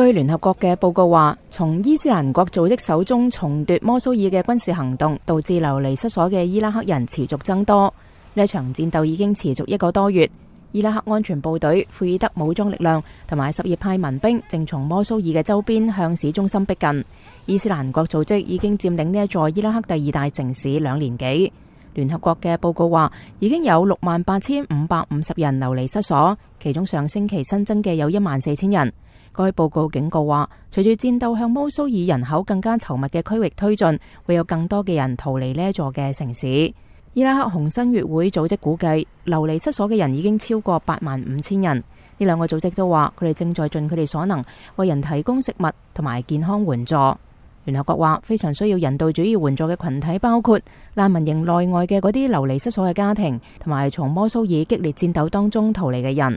据联合国嘅报告话，从伊斯兰国组织手中重夺摩苏尔嘅军事行动，导致流离失所嘅伊拉克人持续增多。呢一场战斗已经持续一个多月。伊拉克安全部队、库尔德武装力量同埋什叶派民兵正从摩苏尔嘅周边向市中心逼近。伊斯兰国组织已经占领呢一座伊拉克第二大城市两年几。联合国嘅报告话，已经有六万八千五百五十人流离失所，其中上星期新增嘅有一万四千人。该报告警告话，随住战斗向摩苏尔人口更加稠密嘅区域推进，会有更多嘅人逃离呢一座嘅城市。伊拉克红新月会组织估计，流离失所嘅人已经超过八万五千人。呢两个组织都话，佢哋正在尽佢哋所能，为人提供食物同埋健康援助。联合国话，非常需要人道主义援助嘅群体包括难民营内外嘅嗰啲流离失所嘅家庭，同埋从摩苏尔激烈战斗当中逃离嘅人。